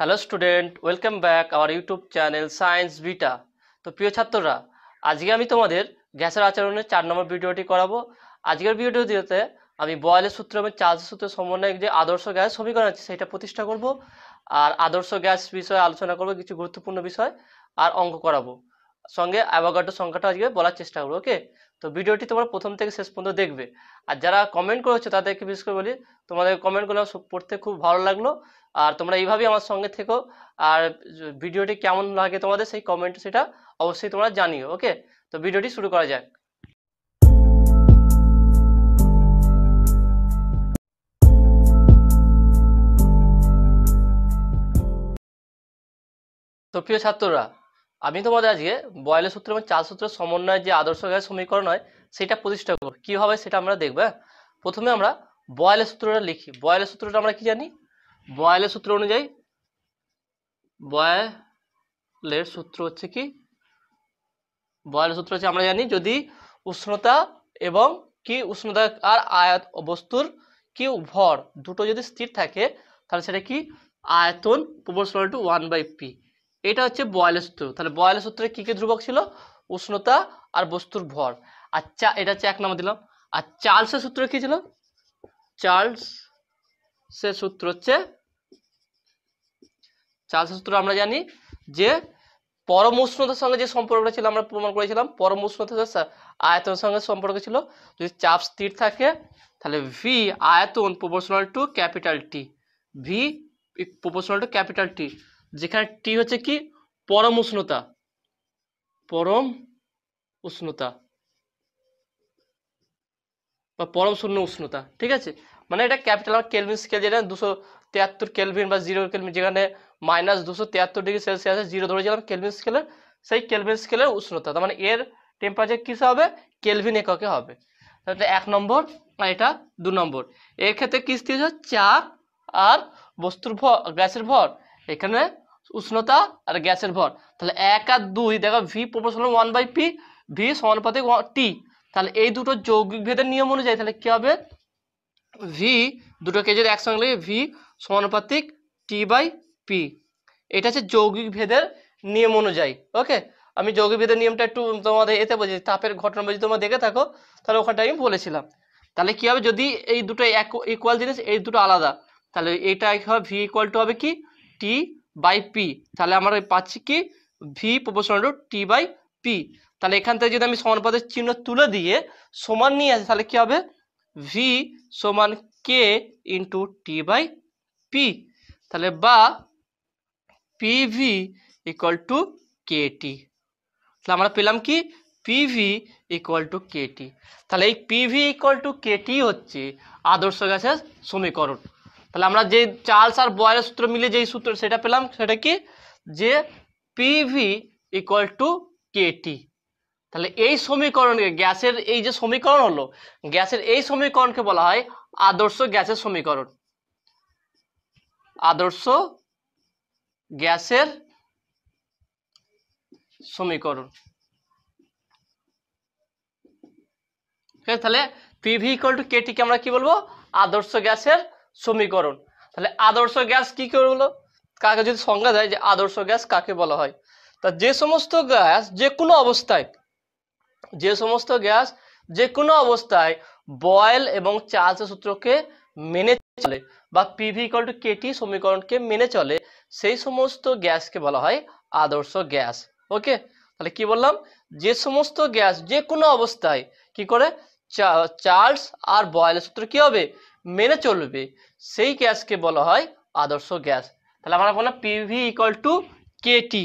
Hello student welcome back our YouTube channel Science Vita তো প্রিয় ছাত্ররা আজকে আমি তোমাদের গ্যাসের আচরণের চার নম্বর ভিডিওটি করাবো আজকের ভিডিওটিতে আমি বয়েলের সূত্র এবং চার্জের সূত্রের সমন্বয়ে যে আদর্শ গ্যাস সমীকরণ আছে সেটা প্রতিষ্ঠা করব আর আদর্শ গ্যাস বিষয়ে আলোচনা করব কিছু গুরুত্বপূর্ণ বিষয় আর অঙ্ক করাবো সঙ্গে অ্যাভোগাড্রো সংখ্যাটা আজকে বলার চেষ্টা করবো ওকে তো ভিডিওটি তোমরা প্রথম থেকে শেষ পর্যন্ত দেখবে আর যারা কমেন্ট করেছো তাদেরকে বিশেষ করে বলি তোমাদের কমেন্টগুলো পড়তে খুব ভালো লাগলো আর তোমরা এইভাবেই আমার সঙ্গে থেকো আর ভিডিওটি কেমন লাগে তোমাদের সেই কমেন্ট সেটা অবশ্যই তোমরা জানিও ওকে তো ভিডিওটি শুরু করা যাক তো প্রিয় ছাত্ররা আমি তোমাদের আজকে বয়লের সূত্র এবং চাল সূত্রের সমন্বয়ে যে আদর্শ গ্যাস সমীকরণ হয় সেটা প্রতিষ্ঠা করব কীভাবে সেটা আমরা দেখব হ্যাঁ? প্রথমে আমরা বয়লের সূত্রটা লিখি বয়লের সূত্রটা আমরা কি জানি বয়লের সূত্র অনুযায়ী বয়লের সূত্র হচ্ছে কি বয়লের সূত্র হচ্ছে আমরা জানি যদি উষ্ণতা এবং কি উষ্ণতা আর আয়াত বস্তুর কি ভর দুটো যদি স্থির থাকে তাহলে সেটা কি আয়তন proportional to one by P এটা হচ্ছে বয়লের সূত্র তাহলে বয়লের সূত্রে কী কী ধ্রুবক ছিল উষ্ণতা আর বস্তুর ভর আচ্ছা এটা হচ্ছে এক নম্বর দিলাম আর চার্লসের সূত্র কী ছিল চার্লস সূত্র হচ্ছে চার্লসের সূত্র আমরা জানি যে পরম উষ্ণতার সঙ্গে যে সম্পর্কটা ছিল আমরা প্রমাণ করেছিলাম পরম উষ্ণতা আয়তনের সঙ্গে সম্পর্ক ছিল যদি চাপ স্থির থাকে তাহলে ভি আয়তন proportional to capital T V proportional to capital T যেখানে টি হচ্ছে কি পরম উষ্ণতা পরম উষ্ণতা বা পরম শূন্য উষ্ণতা ঠিক আছে মানে এটা ক্যাপিটাল আমার কেলভিন স্কেল যেটা দুশো তিয়াত্তর কেলভিন বা জিরো কেলভিন যেখানে মাইনাস দুশো তিয়াত্তর ডিগ্রি সেলসিয়াসে জিরো ধরেছিলাম কেলভিন স্কেলের সেই কেলভিন স্কেলের উষ্ণতা তার মানে এর টেম্পারেচার কিসে হবে কেলভিন এককে হবে তাহলে এক নম্বর আর এটা দু নম্বর এর ক্ষেত্রে স্থির হচ্ছে চাপ আর বস্তুর ভর গ্যাসের ভর এখানে উষ্ণতা আর গ্যাসের ভর তাহলে এক আর দুই দেখো V proportional one by P V সমানুপাতিক টি তাহলে এই দুটো যৌগিক ভেদের নিয়ম অনুযায়ী তাহলে কী হবে ভি দুটো কেজির একসঙ্গে লিখে ভি সমানুপাতিক টি বাই পি এটা হচ্ছে যৌগিক ভেদের নিয়ম অনুযায়ী ওকে আমি যৌগিক ভেদের নিয়মটা একটু তোমাদের এতে বলছি তাপের ঘটনা যদি তোমরা দেখে থাকো তাহলে ওখানটা আমি বলেছিলাম তাহলে কী হবে যদি এই দুটো ইকুয়াল জিনিস এই দুটো আলাদা তাহলে এটা হবে ভি ইকুয়াল টু হবে কি টি বাই পি তাহলে আমরা পাচ্ছি কি V proportional to T by P তাহলে এখান থেকে যদি আমি সমানুপাতের চিহ্ন তুলে দিয়ে সমান নিয়ে আসি তাহলে কি হবে ভি সমান K into T by P তাহলে বা P V equal to K T তাহলে আমরা পেলাম কি P V equal to K T তাহলে এই P V equal to K T হচ্ছে আদর্শ গ্যাসের সমীকরণ তাহলে আমরা যে চার্লস আর বয়ের সূত্র মিলে যেই সূত্র সেটা পেলাম সেটা কি যে পিভি ইকুয়াল টু কেটি তাহলে এই সমীকরণকে গ্যাসের এই যে সমীকরণ হলো গ্যাসের এই সমীকরণকে বলা হয় আদর্শ গ্যাসের সমীকরণ আদর্শ গ্যাসের সমীকরণ ঠিক আছে তাহলে পিভি ইকুয়াল টু কেটিকে আমরা কি বলবো আদর্শ গ্যাসের সমীকরণ তাহলে আদর্শ গ্যাস কি করলো কাকে যদি সংজ্ঞা দেয় যে আদর্শ গ্যাস কাকে বলা হয় তা যে সমস্ত গ্যাস যে কোনো অবস্থায় যে সমস্ত গ্যাস যে কোনো অবস্থায় বয়েল এবং চার্জ সূত্রকে মেনে চলে বা পিভি ইকল টু কেটি সমীকরণকে মেনে চলে সেই সমস্ত গ্যাসকে বলা হয় আদর্শ গ্যাস ওকে তাহলে কি বললাম যে সমস্ত গ্যাস যে কোনো অবস্থায় কি করে চার্লস আর বয়েল সূত্র কি হবে মেনে চলবে সেই গ্যাসকে বলা হয় আদর্শ গ্যাস তাহলে আমরা বললাম পিভি ইকুয়াল টু কেটি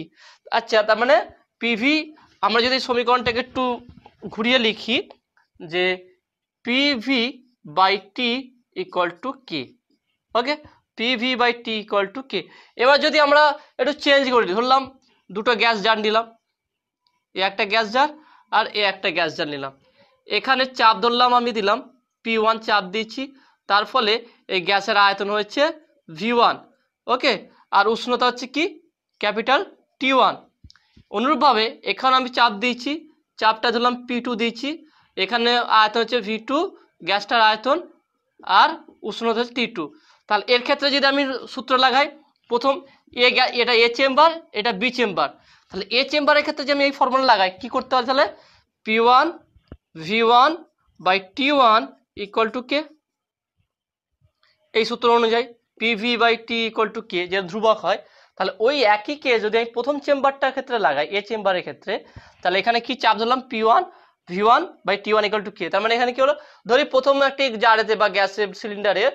আচ্ছা তার মানে পিভি আমরা যদি সমীকরণটাকে একটু ঘুরিয়ে লিখি যে PV by T equal to K okay PV by T equal to K এবার যদি আমরা একটু চেঞ্জ করি ধরলাম দুটো গ্যাস জার নিলাম এ একটা গ্যাস জার আর এ একটা গ্যাস জার নিলাম এখানে চাপ ধরলাম আমি দিলাম পি ওয়ান চাপ দিয়েছি তার ফলে এই গ্যাসের আয়তন হচ্ছে ভি ওয়ান ওকে আর উষ্ণতা হচ্ছে কি ক্যাপিটাল টি ওয়ান অনুরূপভাবে এখানে আমি চাপ দিয়েছি চাপটা ধরলাম পি টু দিয়েছি এখানে আয়তন হচ্ছে ভি টু গ্যাসটার আয়তন আর উষ্ণতা হচ্ছে টি টু তাহলে এর ক্ষেত্রে যদি আমি সূত্র লাগাই প্রথম এ এটা এ চেম্বার এটা বি চেম্বার তাহলে এ চেম্বারের ক্ষেত্রে যে আমি এই ফর্মুলা লাগাই কি করতে হবে তাহলে P one V one by T one equal to K এই সূত্র অনুযায়ী PV by T equal to K যে ধ্রুবক হয় তাহলে ওই একই কে যদি আমি প্রথম চেম্বারটার ক্ষেত্রে লাগাই এ চেম্বারের ক্ষেত্রে তাহলে এখানে কি চাপ ধরলাম P one V one by T one equal to K তার মানে এখানে কি হলো ধরি প্রথম একটি জারেতে বা গ্যাসের সিলিন্ডারে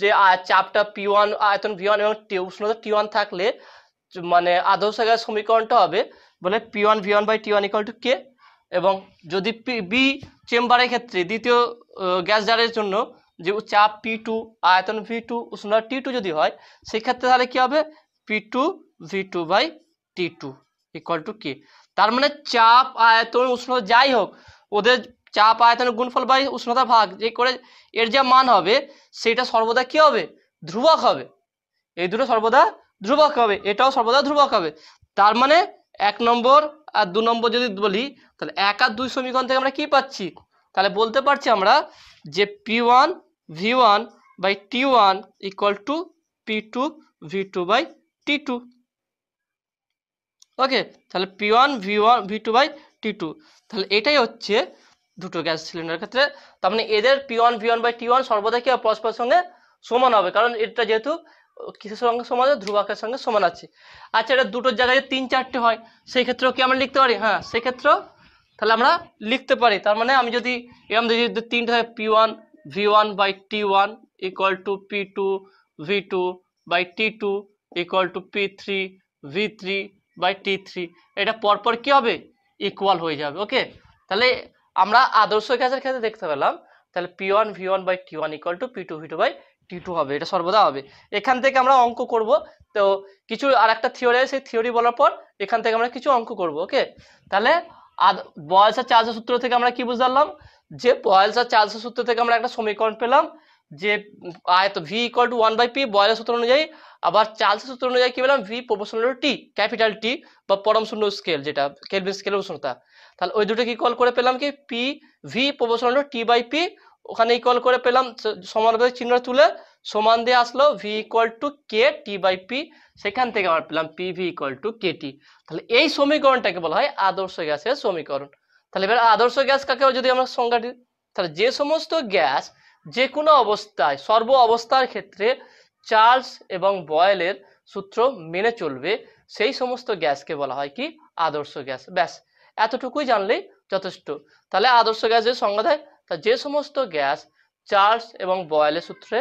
যে চাপটা পি ওয়ান আয়তন ভি ওয়ান এবং উষ্ণতা টি ওয়ান থাকলে মানে আদর্শ গ্যাস সমীকরণটা হবে বলে P one V one by T one equal to K এবং যদি বি চেম্বারের ক্ষেত্রে দ্বিতীয় গ্যাস জারের জন্য যে চাপ পি টু আয়তন ভি টু উষ্ণতা টি টু যদি হয় সেক্ষেত্রে তাহলে কি হবে P two V two by T two equal to K তার মানে চাপ আয়তন উষ্ণতা যাই হোক ওদের চাপ আয়তনের গুণফল বাই উষ্ণতা ভাগ যে করে এর যা মান হবে সেটা সর্বদা কি হবে ধ্রুবক হবে এই দুটো সর্বদা ধ্রুবক হবে এটাও সর্বদা ধ্রুবক হবে তার মানে এক নম্বর আর দু নম্বর যদি বলি তাহলে এক আর দুই সমীকরণ থেকে আমরা কি পাচ্ছি তাহলে বলতে পারছি আমরা যে P one V one one by T equal to P two V two by T two okay তাহলে P one one V V two by T two তাহলে এটাই হচ্ছে দুটো গ্যাস সিলিন্ডারের ক্ষেত্রে তার মানে এদের P one V one by T one সর্বদা কি পরস্পরের সঙ্গে সমান হবে কারণ এটা যেহেতু কিসের সঙ্গে সমান ধ্রুবকের সঙ্গে সমান আছে আচ্ছা এটা দুটোর জায়গায় তিন চারটে হয় সেই ক্ষেত্রেও কি আমরা লিখতে পারি হ্যাঁ সেই তাহলে আমরা লিখতে পারি তার মানে আমি যদি এরকম যদি তিনটে হয় P one v1 by t1 equal to p2 v2 by t2 equal to p3 v3 by t3 এটা পরপর কি হবে ইকুয়াল হয়ে যাবে ওকে তাহলে আমরা আদর্শ গ্যাসের ক্ষেত্রে দেখতে পেলাম তাহলে P one V one by T one equal to P two V two by T two হবে এটা সর্বদা হবে এখান থেকে আমরা অঙ্ক করব তো কিছু আরেকটা থিওরি আছে সেই থিওরি বলার পর এখান থেকে আমরা কিছু অঙ্ক করব ওকে তাহলে বয়সের চার্জের সূত্র থেকে আমরা কি বুঝতে পারলাম যে বয়েলস আর চার্লসের সূত্র থেকে আমরা একটা সমীকরণ পেলাম যে আয়ত V equal to one by P বয়েলের সূত্র অনুযায়ী আবার চার্লসের সূত্র অনুযায়ী কি পেলাম V proportional T capital T বা পরম শূন্য স্কেল যেটা কেলভিন স্কেলের উষ্ণতা তাহলে ওই দুটো কল করে পেলাম কি P V proportional T by P ওখানে ইকল করে পেলাম সমানভাবে চিহ্ন তুলে সমান দিয়ে আসলো V equal to K T by P সেখান থেকে আমরা পেলাম P V equal to K T তাহলে এই সমীকরণটাকে বলা হয় আদর্শ গ্যাসের সমীকরণ তাহলে এবার আদর্শ গ্যাস কাকে যদি আমরা সংজ্ঞা দিই তাহলে যে সমস্ত গ্যাস যে কোনো অবস্থায় সর্ব অবস্থার ক্ষেত্রে চার্লস এবং বয়েলের সূত্র মেনে চলবে সেই সমস্ত গ্যাসকে বলা হয় কি আদর্শ গ্যাস ব্যাস এতটুকুই জানলেই যথেষ্ট তাহলে আদর্শ গ্যাস যে সংজ্ঞা দেয় তা যে সমস্ত গ্যাস চার্লস এবং বয়েলের সূত্রে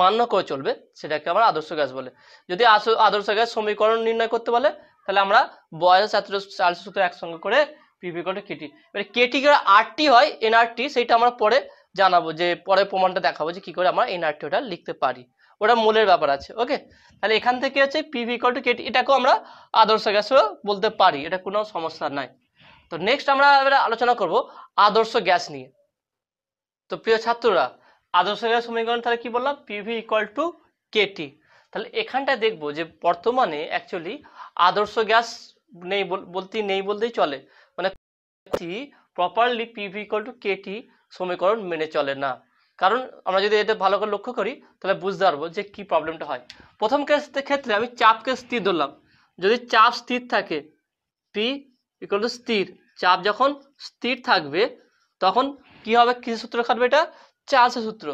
মান্য করে চলবে সেটাকে আমরা আদর্শ গ্যাস বলে যদি আদর্শ গ্যাস সমীকরণ নির্ণয় করতে বলে তাহলে আমরা বয়স ছাত্র চারশো সূত্র একসঙ্গে করে পিভি করে কেটি এবারে কেটি করে আরটি হয় এনআরটি সেটা আমরা পরে জানাবো যে পরে প্রমাণটা দেখাবো যে কি করে আমরা এনআরটি ওটা লিখতে পারি ওটা মূলের ব্যাপার আছে ওকে তাহলে এখান থেকে হচ্ছে পিভি ইকল টু কেটি এটাকেও আমরা আদর্শ গ্যাসও বলতে পারি এটা কোনো সমস্যা নাই তো নেক্সট আমরা এবার আলোচনা করব আদর্শ গ্যাস নিয়ে তো প্রিয় ছাত্ররা আদর্শ গ্যাস সমীকরণ তাহলে কি বললাম পিভি ইকল টু কেটি তাহলে এখানটা দেখবো যে বর্তমানে অ্যাকচুয়ালি আদর্শ গ্যাস নেই বলতে নেই বলতেই চলে মানে properly PV equal to KT সমীকরণ মেনে চলে না কারণ আমরা যদি এটা ভালো করে লক্ষ্য করি তাহলে বুঝতে পারবো যে কী প্রবলেমটা হয় প্রথম কেসের ক্ষেত্রে আমি চাপকে স্থির ধরলাম যদি চাপ স্থির থাকে পি ইকুয়াল টু স্থির চাপ যখন স্থির থাকবে তখন কি হবে কিছু সূত্র খাটবে এটা চার্জের সূত্র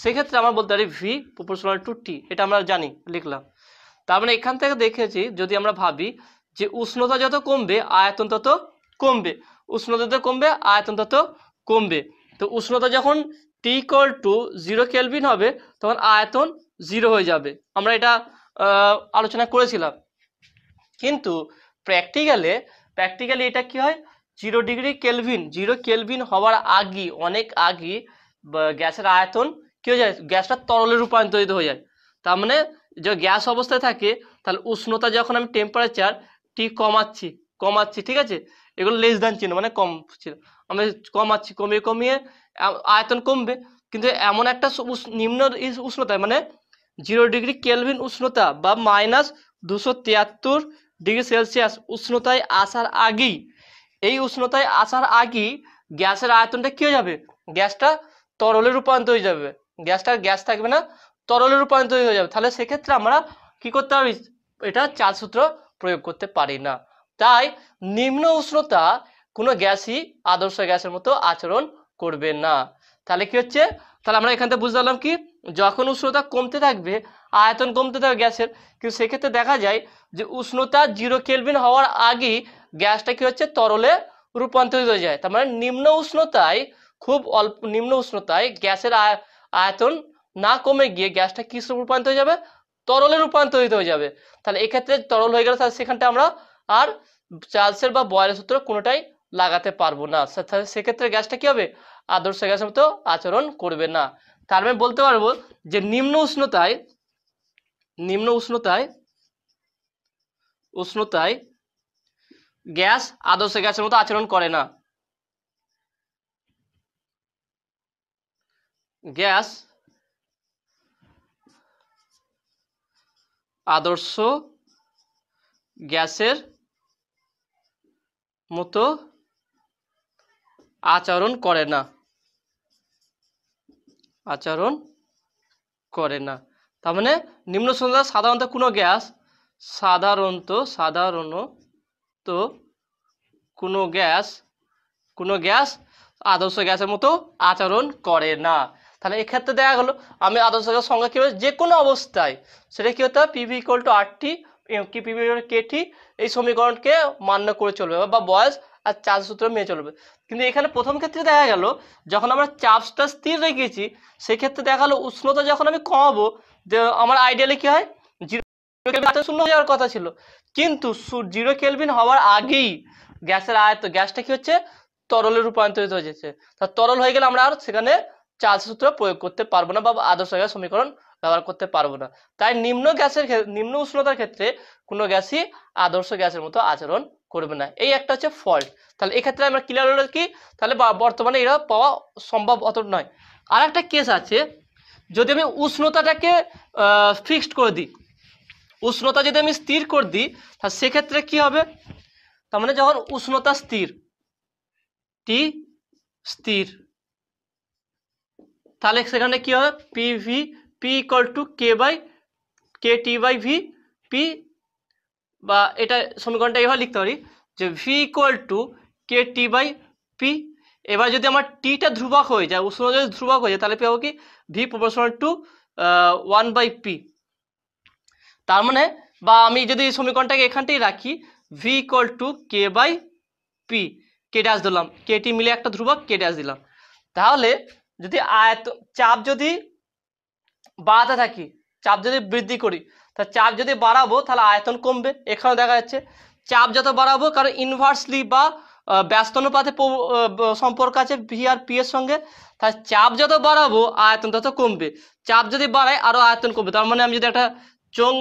সেক্ষেত্রে আমরা বলতে পারি ভি প্রপোর্শনাল টু টি এটা আমরা জানি লিখলাম তার মানে এখান থেকে দেখেছি যদি আমরা ভাবি যে উষ্ণতা যত কমবে আয়তন তত কমবে উষ্ণতা তত কমবে আয়তন তত কমবে তো উষ্ণতা যখন টি কল টু জিরো কেলভিন হবে তখন আয়তন জিরো হয়ে যাবে আমরা এটা আলোচনা করেছিলাম কিন্তু প্র্যাকটিক্যালে প্র্যাকটিক্যালি এটা কি হয় zero degree kelvin zero kelvin হওয়ার আগে অনেক আগে গ্যাসের আয়তন কি হয়ে যায় গ্যাসটা তরলে রূপান্তরিত হয়ে যায় তার মানে যে গ্যাস অবস্থায় থাকে তাহলে উষ্ণতা যখন আমি টেম্পারেচার টি কমাচ্ছি কমাচ্ছি ঠিক আছে এগুলো লেস দ্যান চিহ্ন মানে কম ছিল আমি কমাচ্ছি কমিয়ে কমিয়ে আয়তন কমবে কিন্তু এমন একটা নিম্ন উষ্ণতা মানে জিরো ডিগ্রি কেলভিন উষ্ণতা বা মাইনাস দুশো তিয়াত্তর ডিগ্রি সেলসিয়াস উষ্ণতায় আসার আগেই এই উষ্ণতায় আসার আগেই গ্যাসের আয়তনটা কী হয়ে যাবে গ্যাসটা তরলে রূপান্তর হয়ে যাবে গ্যাসটা গ্যাস থাকবে না তরলে রূপান্তরিত হয়ে যাবে তাহলে সেক্ষেত্রে আমরা কি করতে পারি এটা চার সূত্র প্রয়োগ করতে পারি না তাই নিম্ন উষ্ণতা কোনো গ্যাসই আদর্শ গ্যাসের মতো আচরণ করবে না তাহলে কি হচ্ছে তাহলে আমরা এখান থেকে বুঝতে পারলাম কি যখন উষ্ণতা কমতে থাকবে আয়তন কমতে থাকবে গ্যাসের কিন্তু সেক্ষেত্রে দেখা যায় যে উষ্ণতা জিরো কেলভিন হওয়ার আগেই গ্যাসটা কি হচ্ছে তরলে রূপান্তরিত হয়ে যায় তার মানে নিম্ন উষ্ণতায় খুব অল্প নিম্ন উষ্ণতায় গ্যাসের আয়তন না কমে গিয়ে গ্যাসটা কিসে রূপান্তরিত হয়ে যাবে তরলে রূপান্তরিত হয়ে যাবে তাহলে এক্ষেত্রে তরল হয়ে গেলে তাহলে সেখানটা আমরা আর চার্লসের বা বয়ালের সূত্র কোনোটাই লাগাতে পারবো না সেক্ষেত্রে গ্যাসটা কি হবে আদর্শ গ্যাসের মতো আচরণ করবে না তার আমি মানে বলতে পারবো যে নিম্ন উষ্ণতায় নিম্ন উষ্ণতায় উষ্ণতায় গ্যাস আদর্শ গ্যাসের মতো আচরণ করে না গ্যাস আদর্শ গ্যাসের মতো আচরণ করে না আচরণ করে না তার মানে নিম্ন সন্ধ্যা সাধারণত কোনো গ্যাস সাধারণত সাধারণত কোনো গ্যাস কোনো গ্যাস আদর্শ গ্যাসের মতো আচরণ করে না তাহলে এক্ষেত্রে দেখা গেলো আমি আদর্শ সংখ্যা কী যে কোনো অবস্থায় সেটা কী হতে হবে পিভি ইকুয়াল টু আটটি কি পিভি কেটি এই সমীকরণকে মান্য করে চলবে বা বয়স আর চার্জ সূত্র মেয়ে চলবে কিন্তু এখানে প্রথম ক্ষেত্রে দেখা গেল যখন আমরা চাপটা স্থির রেখেছি সেক্ষেত্রে দেখা গেলো উষ্ণতা যখন আমি কমাবো যে আমার আইডিয়ালি কী হয় জিরো শূন্য হয়ে যাওয়ার কথা ছিল কিন্তু জিরো কেলভিন হওয়ার আগেই গ্যাসের আয়ত্ত গ্যাসটা কি হচ্ছে তরলে রূপান্তরিত হয়ে যাচ্ছে তা তরল হয়ে গেলে আমরা আর সেখানে চার্জ সূত্র প্রয়োগ করতে পারবো না বা আদর্শ গ্যাস সমীকরণ ব্যবহার করতে পারবো না তাই নিম্ন গ্যাসের নিম্ন উষ্ণতার ক্ষেত্রে কোনো গ্যাসই আদর্শ গ্যাসের মতো আচরণ করবে না এই একটা হচ্ছে ফল্ট তাহলে এক্ষেত্রে আমরা ক্লিয়ার হলো কি তাহলে বর্তমানে এরা পাওয়া সম্ভব অত নয় আর একটা কেস আছে যদি আমি উষ্ণতাটাকে ফিক্সড করে দিই উষ্ণতা যদি আমি স্থির করে দিই তা সেক্ষেত্রে কি হবে তার মানে যখন উষ্ণতা স্থির টি স্থির তাহলে সেখানে কী হবে P V P equal to K by K T by V P বা এটা সমীকরণটা এভাবে লিখতে পারি যে V equal to K T by P এবার যদি আমার টিটা ধ্রুবক হয়ে যায় উষ্ণ যদি ধ্রুবক হয়ে যায় তাহলে পাবো কি V proportional to one by P তার মানে বা আমি যদি এই সমীকরণটাকে এখানটাই রাখি V equal to K by P K dash দিলাম কে টি মিলে একটা ধ্রুবক কে ড্যাশ দিলাম তাহলে যদি আয়ত চাপ যদি বাড়াতে থাকি চাপ যদি বৃদ্ধি করি তা চাপ যদি বাড়াবো তাহলে আয়তন কমবে এখানে দেখা যাচ্ছে চাপ যত বাড়াবো কারণ ইনভার্সলি বা অনুপাতে সম্পর্ক আছে ভি আর পি এর সঙ্গে তার চাপ যত বাড়াবো আয়তন তত কমবে চাপ যদি বাড়ায় আরও আয়তন কমবে তার মানে আমি যদি একটা চং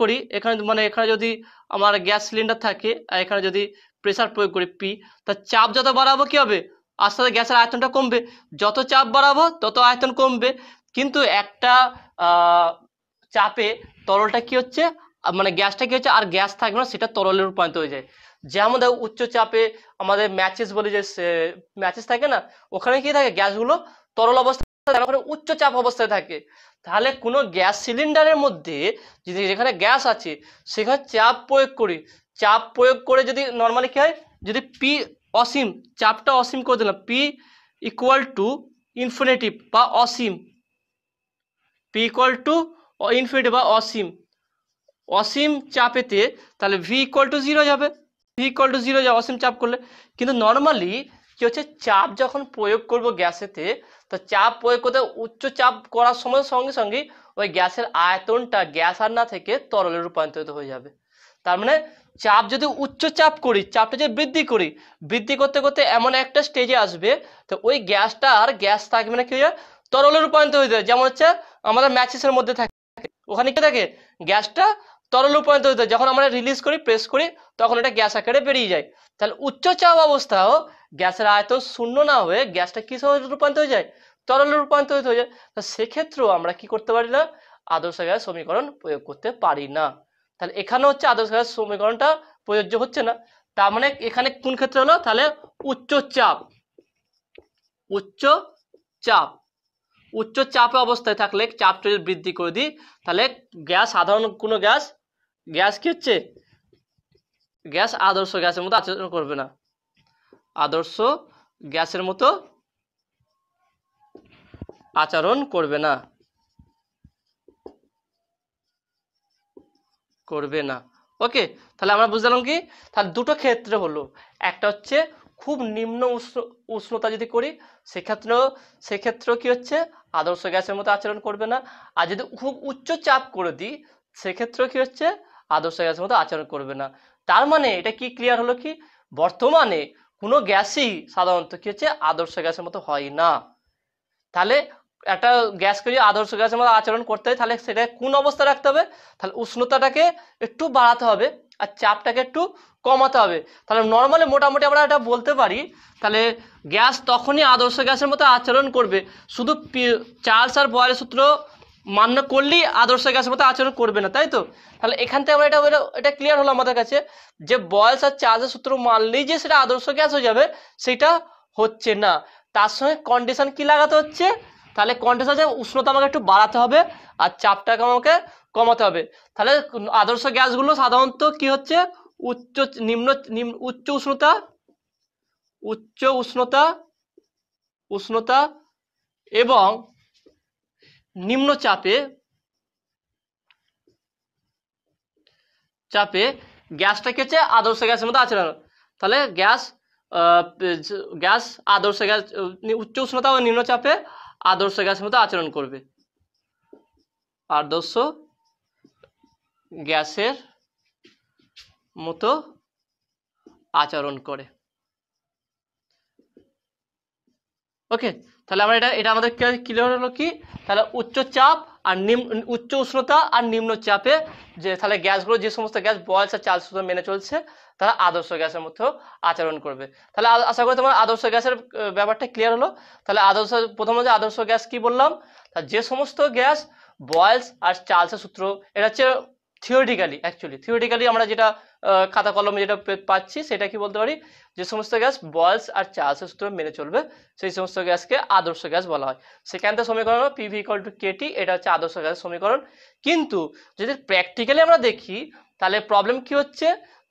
করি এখানে মানে এখানে যদি আমার গ্যাস সিলিন্ডার থাকে এখানে যদি প্রেসার প্রয়োগ করি পি তা চাপ যত বাড়াবো কী হবে আস্তে আস্তে গ্যাসের আয়তনটা কমবে যত চাপ বাড়াবো তত আয়তন কমবে কিন্তু একটা চাপে তরলটা কি হচ্ছে মানে গ্যাসটা কি হচ্ছে আর গ্যাস থাকবে না সেটা তরলে রূপান্তর হয়ে যায় যেমন দেখো উচ্চ চাপে আমাদের ম্যাচেস বলে যে ম্যাচেস থাকে না ওখানে কি থাকে গ্যাসগুলো তরল অবস্থা উচ্চ চাপ অবস্থায় থাকে তাহলে কোনো গ্যাস সিলিন্ডারের মধ্যে যদি যেখানে গ্যাস আছে সেখানে চাপ প্রয়োগ করি চাপ প্রয়োগ করে যদি নর্মালি কি হয় যদি পি অসীম চাপটা অসীম করে দিলাম পি ইকুয়াল টু ইনফিনিটিভ বা অসীম পি ইকুয়াল টু ইনফিনিটিভ বা অসীম অসীম চাপেতে তাহলে ভি ইকুয়াল টু জিরো যাবে ভি ইকুয়াল টু জিরো যাবে অসীম চাপ করলে কিন্তু নর্মালি কি হচ্ছে চাপ যখন প্রয়োগ করব গ্যাসেতে তো চাপ প্রয়োগ করতে উচ্চ চাপ করার সময় সঙ্গে সঙ্গে ওই গ্যাসের আয়তনটা গ্যাস আর না থেকে তরলে রূপান্তরিত হয়ে যাবে তার মানে চাপ যদি উচ্চ চাপ করি চাপটা যদি বৃদ্ধি করি বৃদ্ধি করতে করতে এমন একটা স্টেজে আসবে তো ওই গ্যাসটা আর গ্যাস থাকবে না কি হয়ে তরলে রূপান্তরিত হয়ে যায় যেমন হচ্ছে আমাদের ম্যাচিসের মধ্যে থাকে ওখানে কি থাকে গ্যাসটা তরল রূপান্তরিত হয়ে যখন আমরা রিলিজ করি প্রেস করি তখন এটা গ্যাস আকারে বেরিয়ে যায় তাহলে উচ্চ চাপ অবস্থাও গ্যাসের আয়তন শূন্য না হয়ে গ্যাসটা কী সহজে রূপান্তরিত হয়ে যায় তরলে রূপান্তরিত হয়ে যায় তো সেক্ষেত্রেও আমরা কি করতে পারি না আদর্শ গ্যাস সমীকরণ প্রয়োগ করতে পারি না তাহলে এখানে হচ্ছে আদর্শ গ্যাসের সমীকরণটা প্রযোজ্য হচ্ছে না তার মানে এখানে কোন ক্ষেত্রে হলো তাহলে উচ্চ চাপ উচ্চ চাপ উচ্চ চাপে অবস্থায় থাকলে চাপ যদি বৃদ্ধি করে দিই তাহলে গ্যাস সাধারণ কোনো গ্যাস গ্যাস কি হচ্ছে গ্যাস আদর্শ গ্যাসের মতো আচরণ করবে না আদর্শ গ্যাসের মতো আচরণ করবে না করবে না ওকে তাহলে আমরা বুঝলাম কি তাহলে দুটো ক্ষেত্রে হলো একটা হচ্ছে খুব নিম্ন উষ্ণ উষ্ণতা যদি করি সেক্ষেত্রেও সেক্ষেত্রেও কী হচ্ছে আদর্শ গ্যাসের মতো আচরণ করবে না আর যদি খুব উচ্চ চাপ করে দিই সেক্ষেত্রেও কী হচ্ছে আদর্শ গ্যাসের মতো আচরণ করবে না তার মানে এটা কি ক্লিয়ার হলো কি বর্তমানে কোনো গ্যাসই সাধারণত কী হচ্ছে আদর্শ গ্যাসের মতো হয় না তাহলে একটা গ্যাসকে যদি আদর্শ গ্যাসের মতো আচরণ করতে হয় তাহলে সেটা কোন অবস্থা রাখতে হবে তাহলে উষ্ণতাটাকে একটু বাড়াতে হবে আর চাপটাকে একটু কমাতে হবে তাহলে নর্মালি মোটামুটি আমরা এটা বলতে পারি তাহলে গ্যাস তখনই আদর্শ গ্যাসের মতো আচরণ করবে শুধু চার্লস আর বয়ের সূত্র মান্য করলেই আদর্শ গ্যাসের মতো আচরণ করবে না তাই তো তাহলে এখান থেকে আমরা এটা এটা ক্লিয়ার হলো আমাদের কাছে যে বয়েলস আর চার্জের সূত্র মানলেই যে সেটা আদর্শ গ্যাস হয়ে যাবে সেটা হচ্ছে না তার সঙ্গে কন্ডিশন কি লাগাতে হচ্ছে তাহলে কন্ডেন্সারে উষ্ণতা আমাকে একটু বাড়াতে হবে আর চাপটাকে আমাকে কমাতে হবে তাহলে আদর্শ গ্যাসগুলো সাধারণত কি হচ্ছে উচ্চ নিম্ন নিম্ন উচ্চ উষ্ণতা উচ্চ উষ্ণতা উষ্ণতা এবং নিম্ন চাপে চাপে গ্যাসটা কেছে আদর্শ গ্যাসের মধ্যে আচরণ তাহলে গ্যাস গ্যাস আদর্শ গ্যাস উচ্চ উষ্ণতা ও নিম্ন চাপে আদর্শ গ্যাসের মতো আচরণ করবে আদর্শ গ্যাসের মতো আচরণ করে ওকে তাহলে আমরা এটা এটা আমাদের ক্লিয়ার হলো কি তাহলে উচ্চ চাপ আর নিম্ন উচ্চ উষ্ণতা আর নিম্ন চাপে যে তাহলে গ্যাসগুলো যে সমস্ত গ্যাস বয়স আর চাল সুতো মেনে চলছে তারা আদর্শ গ্যাসের মধ্যেও আচরণ করবে তাহলে আশা করি তোমার আদর্শ গ্যাসের ব্যাপারটা ক্লিয়ার হলো তাহলে আদর্শ প্রথমে যে আদর্শ গ্যাস কি বললাম যে সমস্ত গ্যাস বয়েলস আর চালসের সূত্র এটা হচ্ছে থিওরিটিক্যালি অ্যাকচুয়ালি থিওরিটিক্যালি আমরা যেটা খাতা কলমে যেটা পাচ্ছি সেটা কি বলতে পারি যে সমস্ত গ্যাস বয়েলস আর চার্লসের সূত্র মেনে চলবে সেই সমস্ত গ্যাসকে আদর্শ গ্যাস বলা হয় সেখান থেকে সমীকরণ পিভি ইকল টু কেটি এটা হচ্ছে আদর্শ গ্যাসের সমীকরণ কিন্তু যদি প্র্যাকটিক্যালি আমরা দেখি তাহলে প্রবলেম কি হচ্ছে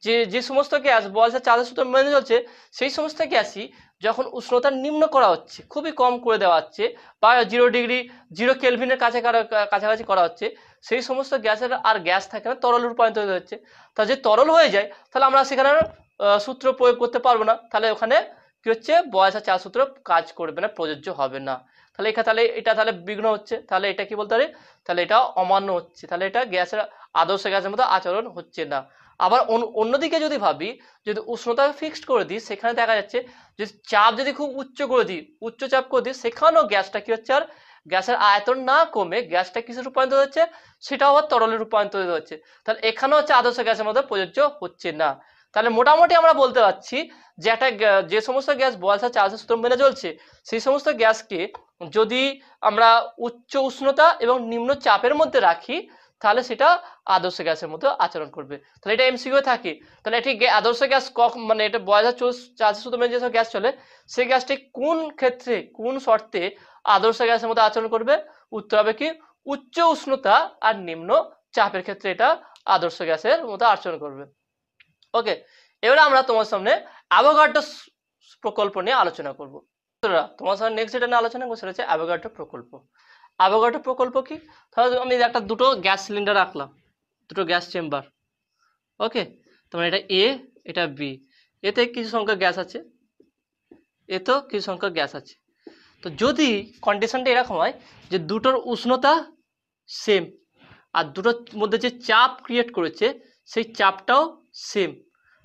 যে যে সমস্ত গ্যাস বয়েলস আর চাঁদের সূত্র মেনে চলছে সেই সমস্ত গ্যাসই যখন উষ্ণতা নিম্ন করা হচ্ছে খুবই কম করে দেওয়া হচ্ছে বা জিরো ডিগ্রি জিরো কেলভিনের কাছে কাছাকাছি করা হচ্ছে সেই সমস্ত গ্যাসের আর গ্যাস থাকে না তরল রূপান্তরিত হচ্ছে তা যে তরল হয়ে যায় তাহলে আমরা সেখানে সূত্র প্রয়োগ করতে পারবো না তাহলে ওখানে কি হচ্ছে বয়স আর চার সূত্র কাজ করবে না প্রযোজ্য হবে না তাহলে এখানে তাহলে এটা তাহলে বিঘ্ন হচ্ছে তাহলে এটা কি বলতে পারি তাহলে এটা অমান্য হচ্ছে তাহলে এটা গ্যাসের আদর্শ গ্যাসের মতো আচরণ হচ্ছে না আবার অন্যদিকে যদি ভাবি যদি উষ্ণতা ফিক্সড করে দিই সেখানে দেখা যাচ্ছে যদি চাপ যদি খুব উচ্চ করে দিই উচ্চ চাপ করে দিই সেখানেও গ্যাসটা কি হচ্ছে আর গ্যাসের আয়তন না কমে গ্যাসটা কিছু রূপান্তরিত হচ্ছে সেটাও আবার তরলে রূপান্তরিত হচ্ছে তাহলে এখানেও হচ্ছে আদর্শ গ্যাসের মধ্যে প্রযোজ্য হচ্ছে না তাহলে মোটামুটি আমরা বলতে পারছি যে একটা যে সমস্ত গ্যাস বয়সা চার্জ সূত্র মেনে চলছে সেই সমস্ত গ্যাসকে যদি আমরা উচ্চ উষ্ণতা এবং নিম্ন চাপের মধ্যে রাখি তাহলে সেটা আদর্শ গ্যাসের মধ্যে আচরণ করবে তাহলে এটা এমসিউ থাকে তাহলে এটি আদর্শ গ্যাস কখ মানে এটা বয়সা চার্জ সূত্র মেনে যেসব গ্যাস চলে সেই গ্যাসটি কোন ক্ষেত্রে কোন শর্তে আদর্শ গ্যাসের মধ্যে আচরণ করবে উত্তর হবে কি উচ্চ উষ্ণতা আর নিম্ন চাপের ক্ষেত্রে এটা আদর্শ গ্যাসের মতো আচরণ করবে ওকে এবারে আমরা তোমার সামনে অ্যাভোগাড্রো প্রকল্প নিয়ে আলোচনা করব তোমার সামনে নেক্সট যেটা নিয়ে আলোচনা করবো সেটা হচ্ছে অ্যাভোগাড্রো প্রকল্প অ্যাভোগাড্রো প্রকল্প কি ধরো আমি একটা দুটো গ্যাস সিলিন্ডার রাখলাম দুটো গ্যাস চেম্বার ওকে তোমার মানে এটা এ এটা বি এতে কিছু সংখ্যক গ্যাস আছে এতেও কিছু সংখ্যক গ্যাস আছে তো যদি কন্ডিশনটা এরকম হয় যে দুটোর উষ্ণতা সেম আর দুটোর মধ্যে যে চাপ ক্রিয়েট করেছে সেই চাপটাও সেম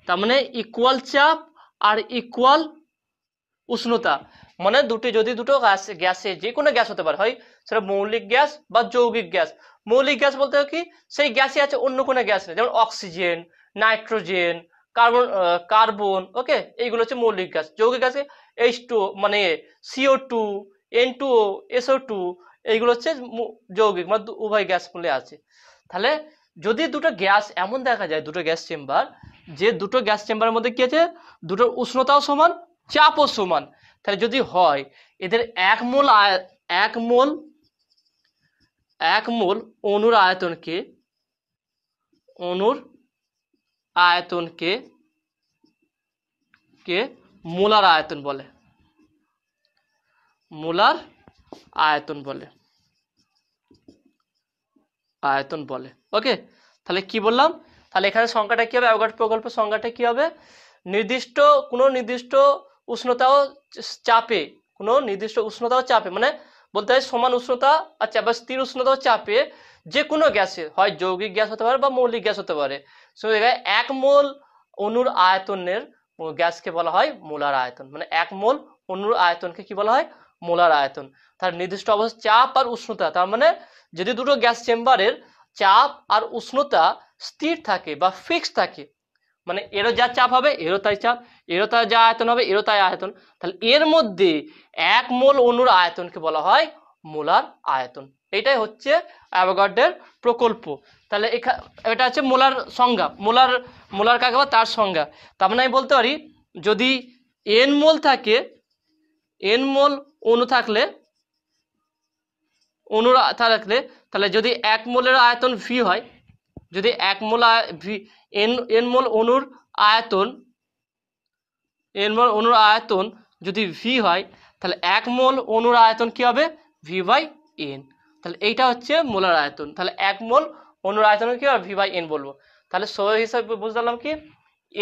তার মানে ইকুয়াল চাপ আর ইকুয়াল উষ্ণতা মানে দুটি যদি দুটো গ্যাস গ্যাসে যে কোনো গ্যাস হতে পারে হয় সেটা মৌলিক গ্যাস বা যৌগিক গ্যাস মৌলিক গ্যাস বলতে কি সেই গ্যাসে আছে অন্য কোনো গ্যাস নেই যেমন oxygen nitrogen carbon carbon okay এইগুলো হচ্ছে মৌলিক গ্যাস যৌগিক গ্যাসে এইচ টু মানে CO two N two O SO two এইগুলো হচ্ছে যৌগিক মানে উভয় গ্যাস মূলে আছে তাহলে যদি দুটো গ্যাস এমন দেখা যায় দুটো গ্যাস চেম্বার যে দুটো গ্যাস চেম্বারের মধ্যে কি আছে দুটো উষ্ণতাও সমান চাপও সমান তাহলে যদি হয় এদের এক মোল এক মোল এক মোল অনুর আয়তনকে অনুর আয়তনকে কে মোলার আয়তন বলে মোলার আয়তন বলে আয়তন বলে ওকে তাহলে কি বললাম তাহলে এখানে সংখ্যাটা কি হবে অ্যাভোগাট প্রকল্পের সংখ্যাটা কি হবে নির্দিষ্ট কোনো নির্দিষ্ট উষ্ণতা ও চাপে কোনো নির্দিষ্ট উষ্ণতা ও চাপে মানে বলতে হয় সমান উষ্ণতা আর আচ্ছা, চাপে স্থির উষ্ণতা ও চাপে যে কোনো গ্যাসে হয় যৌগিক গ্যাস হতে পারে বা মৌলিক গ্যাস হতে পারে সো এক মোল অণুর আয়তনের গ্যাসকে বলা হয় মোলার আয়তন মানে এক মোল অন্য আয়তনকে কি বলা হয় মোলার আয়তন তার নির্দিষ্ট অবস্থা চাপ আর উষ্ণতা তার মানে যদি দুটো গ্যাস চেম্বারের চাপ আর উষ্ণতা স্থির থাকে বা ফিক্স থাকে মানে এরও যা চাপ হবে এরও তাই চাপ এরও তাই যা আয়তন হবে এরও তাই আয়তন তাহলে এর মধ্যে এক মোল অনুর আয়তনকে বলা হয় মোলার আয়তন এটাই হচ্ছে অ্যাভোগাড্রের প্রকল্প তাহলে এটা হচ্ছে মোলার সংজ্ঞা মোলার মোলার কাকে বা তার সংজ্ঞা তার মানে আমি বলতে পারি যদি এন মোল থাকে এন মোল অনু থাকলে অনুর থাকলে তাহলে যদি এক মোলের আয়তন ভি হয় যদি এক mole V N N mole অনুর আয়তন এন মোল অনুর আয়তন যদি ভি হয় তাহলে এক মোল অনুর আয়তন কী হবে ভি বাই এন তাহলে এইটা হচ্ছে মোলার আয়তন তাহলে এক মোল অনুর আয়তন কি আর ভি বাই এন বলবো তাহলে সহ হিসাবে বুঝলাম কি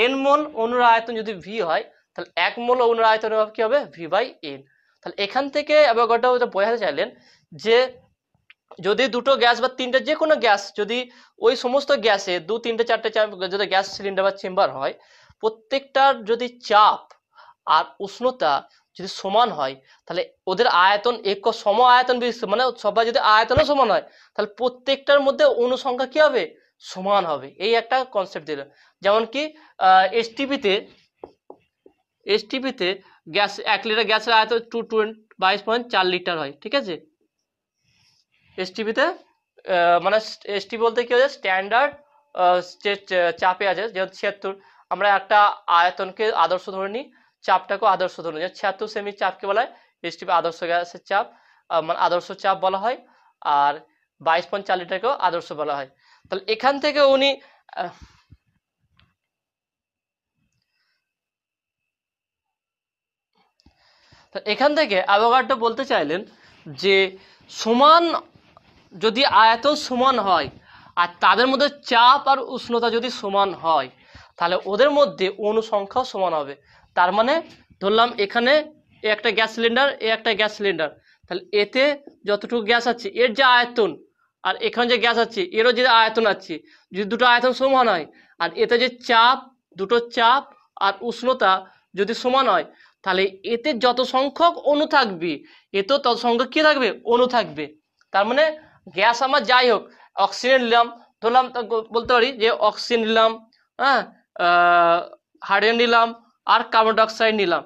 এন মোল অনুর আয়তন যদি ভি হয় তাহলে এক মোল অনুর আয়তন কি হবে ভি বাই এন তাহলে এখান থেকে এবার গোটা বোঝাতে চাইলেন যে যদি দুটো গ্যাস বা তিনটা যে কোনো গ্যাস যদি ওই সমস্ত গ্যাসে দু তিনটে চারটে যদি গ্যাস সিলিন্ডার বা চেম্বার হয় প্রত্যেকটার যদি চাপ আর উষ্ণতা যদি সমান হয় তাহলে ওদের আয়তন এক সম আয়তন বিশিষ্ট মানে সবাই যদি আয়তনও সমান হয় তাহলে প্রত্যেকটার মধ্যে অনুসংখ্যা কি হবে সমান হবে এই একটা কনসেপ্ট দিল যেমন কি এস টিভিতে গ্যাস এক লিটার গ্যাসের আয়তন টু টোয়েন্ট বাইশ পয়েন্ট চার লিটার হয় ঠিক আছে টিভিতে মানে এসটি বলতে কি হচ্ছে স্ট্যান্ডার্ড যে চাপে আছে যেহেতু ছিয়াত্তর আমরা একটা আয়তনকে আদর্শ ধরে নিই চাপটাকে আদর্শ ধরুন যে ছিয়াত্তর সেমি চাপকে বলা হয় হিস্ট্রিপে আদর্শ গ্যাসের চাপ মানে আদর্শ চাপ বলা হয় আর বাইশ পয়েন্ট লিটারকেও আদর্শ বলা হয় তাহলে এখান থেকে উনি এখান থেকে অ্যাভোগাড্ডো বলতে চাইলেন যে সমান যদি আয়তন সমান হয় আর তাদের মধ্যে চাপ আর উষ্ণতা যদি সমান হয় তাহলে ওদের মধ্যে অনুসংখ্যাও সমান হবে তার মানে ধরলাম এখানে এ একটা গ্যাস সিলিন্ডার এ একটা গ্যাস সিলিন্ডার তাহলে এতে যতটুকু গ্যাস আছে এর যে আয়তন আর এখানে যে গ্যাস আছে এরও যে আয়তন আছে যদি দুটো আয়তন সমান হয় আর এতে যে চাপ দুটো চাপ আর উষ্ণতা যদি সমান হয় তাহলে এতে যত সংখ্যক অণু থাকবে এতেও তত সংখ্যক কী থাকবে অণু থাকবে তার মানে গ্যাস আমার যাই হোক অক্সিজেন নিলাম ধরলাম বলতে পারি যে অক্সিজেন নিলাম হ্যাঁ হাইড্রোজেন নিলাম আর কার্বন ডাইঅক্সাইড নিলাম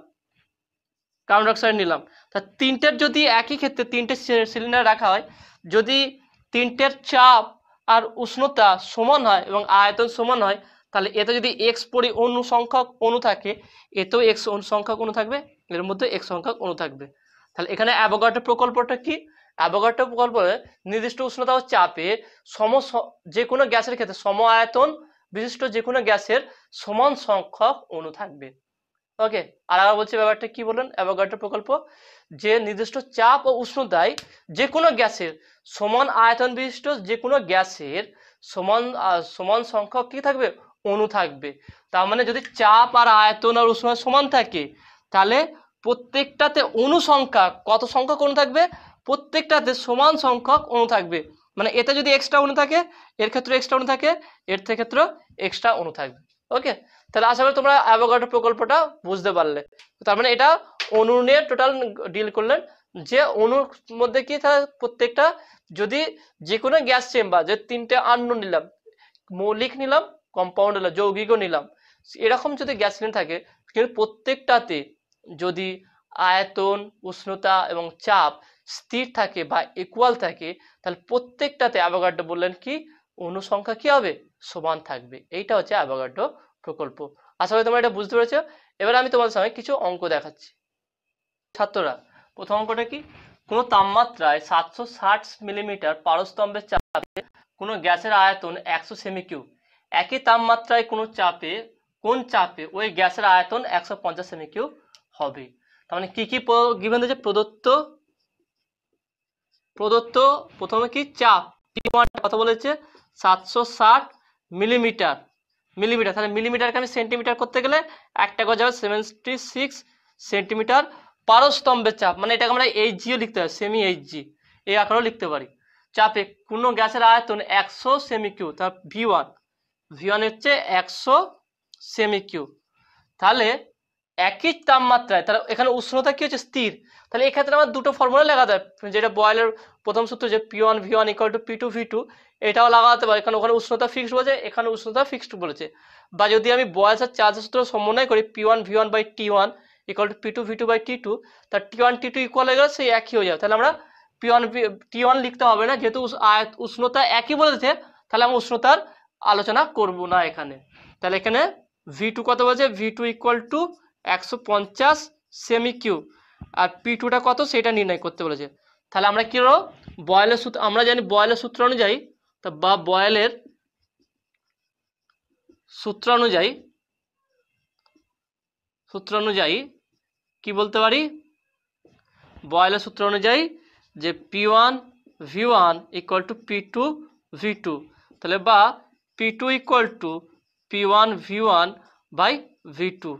কার্বন ডাইঅক্সাইড নিলাম তা তিনটের যদি একই ক্ষেত্রে তিনটে সিলিন্ডার রাখা হয় যদি তিনটের চাপ আর উষ্ণতা সমান হয় এবং আয়তন সমান হয় তাহলে এতে যদি এক্স পরি অনু সংখ্যক অণু থাকে এতেও এক্স সংখ্যক অণু থাকবে এর মধ্যে এক্স সংখ্যক অণু থাকবে তাহলে এখানে অ্যাভোগাটো প্রকল্পটা কি অ্যাভোগাটো প্রকল্প নির্দিষ্ট উষ্ণতা ও চাপে সম যে কোনো গ্যাসের ক্ষেত্রে সম আয়তন বিশিষ্ট যে কোনো গ্যাসের সমান সংখ্যক অণু থাকবে ওকে আর আবার বলছে ব্যাপারটা কি বললেন অ্যাভোগাড্রো প্রকল্প যে নির্দিষ্ট চাপ ও উষ্ণতায় যে কোনো গ্যাসের সমান আয়তন বিশিষ্ট যে কোনো গ্যাসের সমান সমান সংখ্যক কি থাকবে অণু থাকবে তার মানে যদি চাপ আর আয়তন আর উষ্ণতা সমান থাকে তাহলে প্রত্যেকটাতে অণু সংখ্যা কত সংখ্যক অণু থাকবে প্রত্যেকটাতে সমান সংখ্যক অণু থাকবে মানে এতে যদি এক্সট্রা অণু থাকে এর ক্ষেত্রে এক্সট্রা অণু থাকে এর থেকে ক্ষেত্রে এক্সট্রা অণু থাকবে ওকে তাহলে আশা করি তোমরা অ্যাভোগাড্রো প্রকল্পটা বুঝতে পারলে তার মানে এটা অনু নিয়ে টোটাল ডিল করলেন যে অনুর মধ্যে কি প্রত্যেকটা যদি যে কোনো গ্যাস চেম্বার যে তিনটে আন্ন নিলাম মৌলিক নিলাম কম্পাউন্ড নিলাম যৌগিকও নিলাম এরকম যদি গ্যাস নিয়ে থাকে কিন্তু প্রত্যেকটাতে যদি আয়তন উষ্ণতা এবং চাপ স্থির থাকে বা ইকুয়াল থাকে তাহলে প্রত্যেকটাতে অ্যাভোগাড্রো বললেন কি অনুসংখ্যা কি হবে সমান থাকবে এইটা হচ্ছে অ্যাভোগাড্রো প্রকল্প আশা করি তোমরা এটা বুঝতে পেরেছ এবার আমি তোমাদের সঙ্গে কিছু অঙ্ক দেখাচ্ছি ছাত্ররা প্রথম অঙ্কটা কি কোনো তাপমাত্রায় সাতশো ষাট মিলিমিটার পারস্তম্ভের চাপে কোনো গ্যাসের আয়তন একশো সেমি কিউ একই তাপমাত্রায় কোনো চাপে কোন চাপে ওই গ্যাসের আয়তন একশো পঞ্চাশ সেমি কিউ হবে তার মানে কী কী গিভেন দিয়েছে প্রদত্ত প্রদত্ত প্রথমে কি চাপ কথা বলেছে সাতশো ষাট মিলিমিটার মিলিমিটার তাহলে মিলিমিটারকে আমি সেন্টিমিটার করতে গেলে একটা গজ যাবে সেভেন্টি সিক্স সেন্টিমিটার পারস্তম্ভের চাপ মানে এটাকে আমরা এইচ জিও লিখতে পারি সেমি এইচ জি এই আকারেও লিখতে পারি চাপে কোনো গ্যাসের আয়তন একশো সেমি কিউ তার ভি ওয়ান ভি ওয়ান হচ্ছে একশো সেমি কিউ তাহলে একই তাপমাত্রায় তাহলে এখানে উষ্ণতা কি হচ্ছে স্থির তাহলে এক্ষেত্রে আমার দুটো ফর্মুলা লেখা যায় যেটা বয়েলের প্রথম সূত্র যে P one V one equal to P two V two এটাও লাগাতে পারে কারণ ওখানে উষ্ণতা ফিক্সড বলেছে এখানে উষ্ণতা ফিক্সড বলেছে বা যদি আমি বয়সের চার্জ সূত্র সমন্বয় করি P one V one by T one equal to P two V two by T two তা T one T two equal হয়ে গেলে সেই একই হয়ে যাবে তাহলে আমরা পি ওয়ান টি ওয়ান লিখতে হবে না যেহেতু উষ্ণতা একই বলেছে তাহলে আমি উষ্ণতার আলোচনা করব না এখানে তাহলে এখানে ভি টু কত বলছে ভি টু ইকুয়াল টু একশো পঞ্চাশ সেমি কিউ আর পি টুটা কত সেটা নির্ণয় করতে বলেছে তাহলে আমরা কী বয়লের সূত্র আমরা জানি বয়লের সূত্র অনুযায়ী তা বা বয়েলের সূত্রানুযায়ী সূত্রানুযায়ী কি বলতে পারি বয়েলের সূত্র অনুযায়ী যে P one V one equal to P two V two তাহলে বা P two equal to P one V one by V two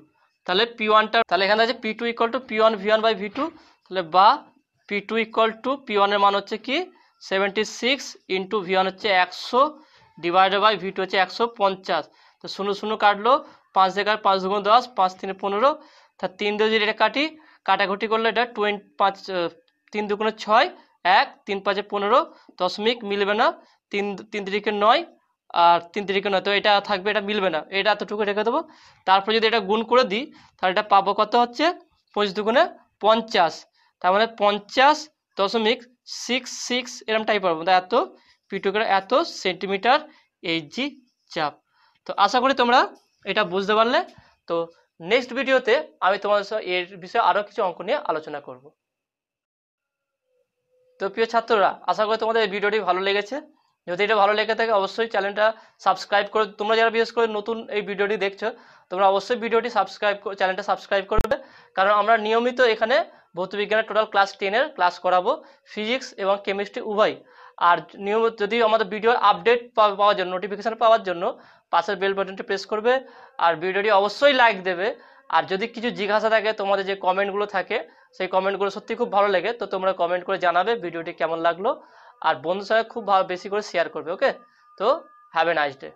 তাহলে পি ওয়ানটা তাহলে এখানে আছে P two equal to P one V one by V two তাহলে বা P two equal to P ওয়ানের মান হচ্ছে কি সেভেন্টি সিক্স ইন্টু ভি হচ্ছে একশো ডিভাইডেড বাই ভি টু হচ্ছে একশো পঞ্চাশ তো শূন্য শূন্য কাটলো পাঁচ দিয়ে পাঁচ দুগুণ দশ পাঁচ তিনে পনেরো তা তিন দিয়ে যদি এটা কাটি কাটাকুটি করলে এটা টোয়েন্টি পাঁচ তিন দুগুণে ছয় এক তিন পাঁচে পনেরো দশমিক মিলবে না তিন তিন তিরিকে নয় আর তিন তারিখে নয় তো এটা থাকবে এটা মিলবে না এটা এতটুকু রেখে দেবো তারপর যদি এটা গুণ করে দিই তাহলে এটা পাবো কত হচ্ছে পঁচিশ দুগুণে পঞ্চাশ তার মানে পঞ্চাশ দশমিক সিক্স সিক্স এরম টাইপ পারবো এত পিটুকের এত সেন্টিমিটার জি চাপ তো আশা করি তোমরা এটা বুঝতে পারলে তো নেক্সট ভিডিওতে আমি তোমাদের এর বিষয়ে আরও কিছু অঙ্ক নিয়ে আলোচনা করব তো প্রিয় ছাত্ররা আশা করি তোমাদের এই ভিডিওটি ভালো লেগেছে যদি এটা ভালো লেগে থাকে অবশ্যই চ্যানেলটা সাবস্ক্রাইব করে তোমরা যারা বিশেষ করে নতুন এই ভিডিওটি দেখছো তোমরা অবশ্যই ভিডিওটি সাবস্ক্রাইব চ্যানেলটা সাবস্ক্রাইব করবে কারণ আমরা নিয়মিত এখানে ভৌতবিজ্ঞানের টোটাল ক্লাস টেনের ক্লাস করাবো ফিজিক্স এবং কেমিস্ট্রি উভয় আর নিয়মিত যদি আমাদের ভিডিওর আপডেট পাওয়ার জন্য নোটিফিকেশান পাওয়ার জন্য পাশের বেল বাটনটি প্রেস করবে আর ভিডিওটি অবশ্যই লাইক দেবে আর যদি কিছু জিজ্ঞাসা থাকে তোমাদের যে কমেন্টগুলো থাকে সেই কমেন্টগুলো সত্যি খুব ভালো লাগে তো তোমরা কমেন্ট করে জানাবে ভিডিওটি কেমন লাগলো আর বন্ধুর সঙ্গে খুব ভালো বেশি করে শেয়ার করবে ওকে তো হ্যাভ এ নাইস ডে